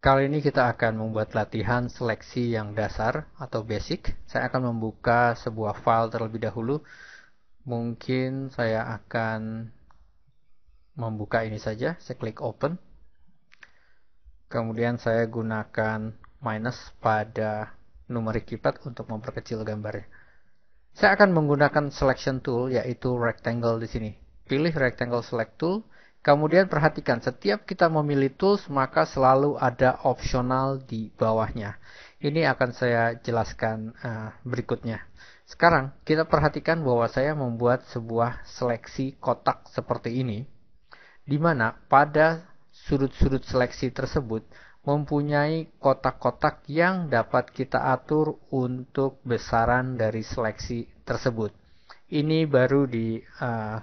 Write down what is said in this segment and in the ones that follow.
Kali ini kita akan membuat latihan seleksi yang dasar atau basic. Saya akan membuka sebuah file terlebih dahulu. Mungkin saya akan membuka ini saja. Saya klik open. Kemudian saya gunakan minus pada numerik keypad untuk memperkecil gambarnya. Saya akan menggunakan selection tool yaitu rectangle di sini. Pilih rectangle select tool Kemudian perhatikan, setiap kita memilih tools maka selalu ada opsional di bawahnya. Ini akan saya jelaskan uh, berikutnya. Sekarang kita perhatikan bahwa saya membuat sebuah seleksi kotak seperti ini, di mana pada sudut-sudut seleksi tersebut mempunyai kotak-kotak yang dapat kita atur untuk besaran dari seleksi tersebut. Ini baru di uh,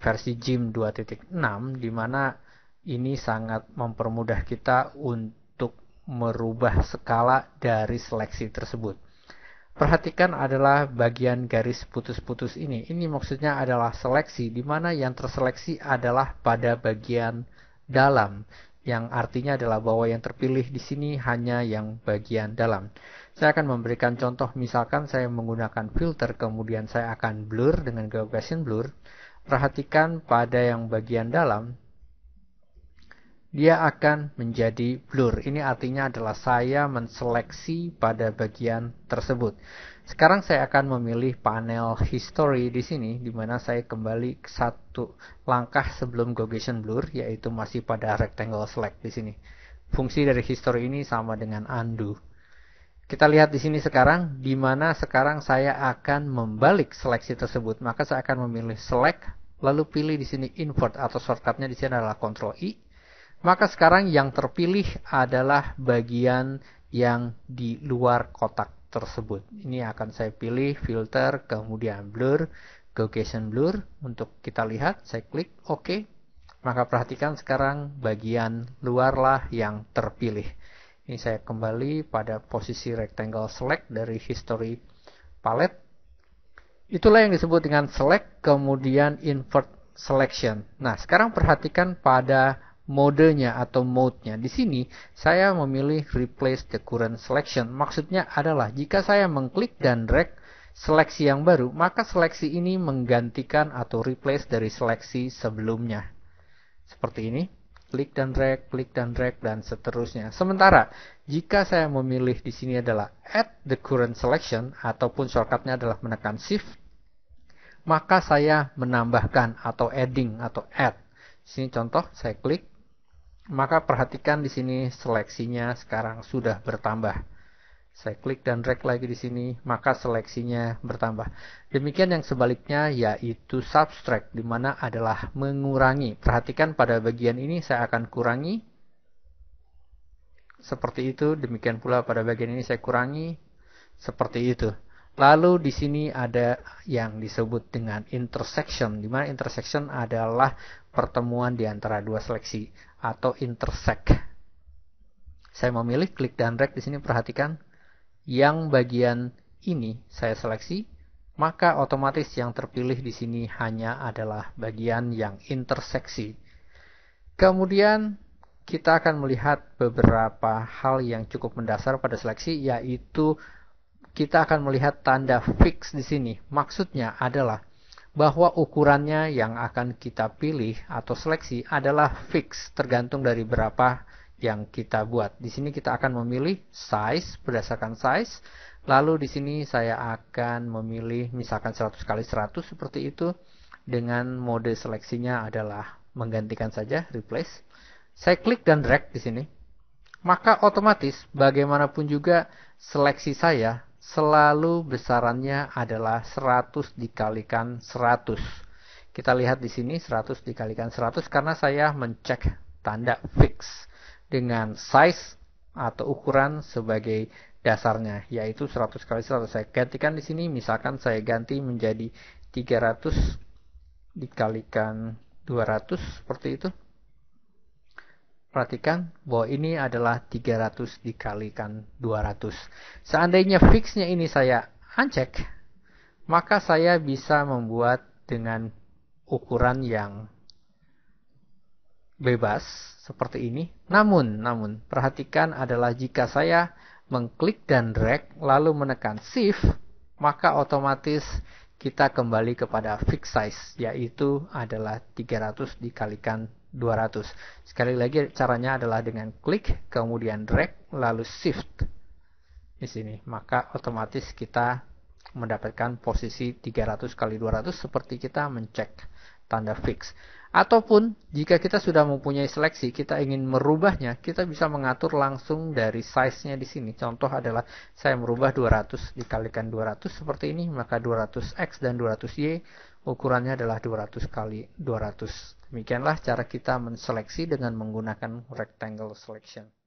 versi Jim 2.6 di mana ini sangat mempermudah kita untuk merubah skala dari seleksi tersebut. Perhatikan adalah bagian garis putus-putus ini. Ini maksudnya adalah seleksi, di mana yang terseleksi adalah pada bagian dalam, yang artinya adalah bahwa yang terpilih di sini hanya yang bagian dalam. Saya akan memberikan contoh, misalkan saya menggunakan filter, kemudian saya akan blur dengan Gaussian blur. Perhatikan pada yang bagian dalam, dia akan menjadi blur. Ini artinya adalah saya menseleksi pada bagian tersebut. Sekarang saya akan memilih panel history di sini, di mana saya kembali ke satu langkah sebelum Gaussian blur, yaitu masih pada rectangle select di sini. Fungsi dari history ini sama dengan undo. Kita lihat di sini sekarang, di mana sekarang saya akan membalik seleksi tersebut. Maka saya akan memilih select, lalu pilih di sini invert atau shortcutnya di sini adalah Ctrl I. Maka sekarang yang terpilih adalah bagian yang di luar kotak tersebut. Ini akan saya pilih filter, kemudian blur, Gaussian blur untuk kita lihat. Saya klik OK. Maka perhatikan sekarang bagian luarlah yang terpilih ini saya kembali pada posisi rectangle select dari history palette itulah yang disebut dengan select kemudian invert selection nah sekarang perhatikan pada modenya atau mode-nya. Di sini saya memilih replace the current selection. Maksudnya adalah jika saya mengklik dan drag seleksi yang baru, maka seleksi ini menggantikan atau replace dari seleksi sebelumnya. Seperti ini klik dan drag, klik dan drag, dan seterusnya. Sementara, jika saya memilih di sini adalah add the current selection, ataupun shortcutnya adalah menekan shift, maka saya menambahkan atau adding atau add. Di sini contoh, saya klik, maka perhatikan di sini seleksinya sekarang sudah bertambah. Saya klik dan drag lagi di sini, maka seleksinya bertambah. Demikian yang sebaliknya yaitu subtract, di mana adalah mengurangi. Perhatikan pada bagian ini saya akan kurangi. Seperti itu, demikian pula pada bagian ini saya kurangi. Seperti itu. Lalu di sini ada yang disebut dengan intersection, di mana intersection adalah pertemuan di antara dua seleksi atau intersect. Saya memilih klik dan drag di sini perhatikan yang bagian ini saya seleksi, maka otomatis yang terpilih di sini hanya adalah bagian yang interseksi. Kemudian kita akan melihat beberapa hal yang cukup mendasar pada seleksi yaitu kita akan melihat tanda fix di sini. Maksudnya adalah bahwa ukurannya yang akan kita pilih atau seleksi adalah fix tergantung dari berapa yang kita buat. Di sini kita akan memilih size berdasarkan size. Lalu di sini saya akan memilih misalkan 100 kali 100 seperti itu dengan mode seleksinya adalah menggantikan saja replace. Saya klik dan drag di sini. Maka otomatis bagaimanapun juga seleksi saya selalu besarannya adalah 100 dikalikan 100. Kita lihat di sini 100 dikalikan 100 karena saya mencek tanda fix dengan size atau ukuran sebagai dasarnya yaitu 100 kali 100 saya gantikan di sini misalkan saya ganti menjadi 300 dikalikan 200 seperti itu perhatikan bahwa ini adalah 300 dikalikan 200 seandainya fixnya ini saya uncheck maka saya bisa membuat dengan ukuran yang bebas seperti ini. Namun, namun perhatikan adalah jika saya mengklik dan drag lalu menekan shift, maka otomatis kita kembali kepada fix size yaitu adalah 300 dikalikan 200. Sekali lagi caranya adalah dengan klik kemudian drag lalu shift di sini. Maka otomatis kita mendapatkan posisi 300 kali 200 seperti kita mencek tanda fix. Ataupun jika kita sudah mempunyai seleksi, kita ingin merubahnya, kita bisa mengatur langsung dari size-nya di sini. Contoh adalah saya merubah 200 dikalikan 200 seperti ini, maka 200X dan 200Y ukurannya adalah 200 kali 200. Demikianlah cara kita menseleksi dengan menggunakan rectangle selection.